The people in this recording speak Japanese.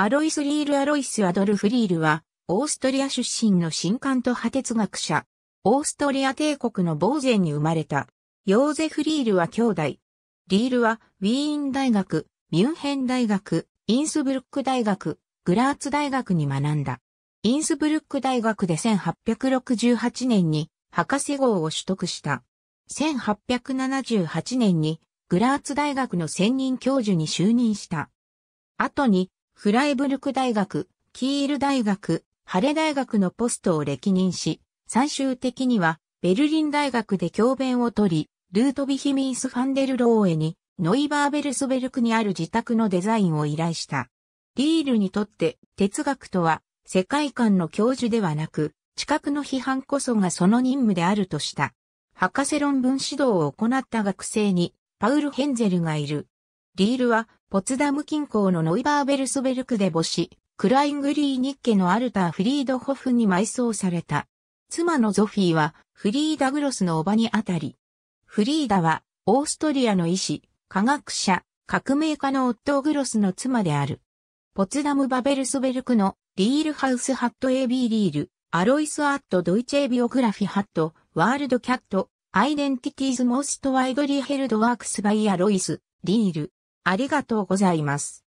アロイス・リール・アロイス・アドルフ・リールは、オーストリア出身の新官と派哲学者。オーストリア帝国のボーゼンに生まれた。ヨーゼフ・リールは兄弟。リールは、ウィーン大学、ミュンヘン大学、インスブルック大学、グラーツ大学に学んだ。インスブルック大学で1868年に博士号を取得した。1878年にグラーツ大学の専任教授に就任した。後にフライブルク大学、キール大学、ハレ大学のポストを歴任し、最終的にはベルリン大学で教鞭を取り、ルートビヒミース・ファンデル・ローエに、ノイバーベルスベルクにある自宅のデザインを依頼した。リールにとって哲学とは世界観の教授ではなく、知覚の批判こそがその任務であるとした。博士論文指導を行った学生にパウル・ヘンゼルがいる。リールはポツダム近郊のノイバーベルスベルクで母子、クライングリーニッケのアルター・フリードホフに埋葬された。妻のゾフィーは、フリーダ・グロスの叔母にあたり。フリーダは、オーストリアの医師、科学者、革命家のオッグロスの妻である。ポツダム・バベルスベルクの、リールハウス・ハット・エビー・リール、アロイス・アット・ドイチェビオグラフィ・ハット、ワールド・キャット、アイデンティティーズ・モースト・ワイドリー・ヘルド・ワークス・バイ・アロイス、リール。ありがとうございます。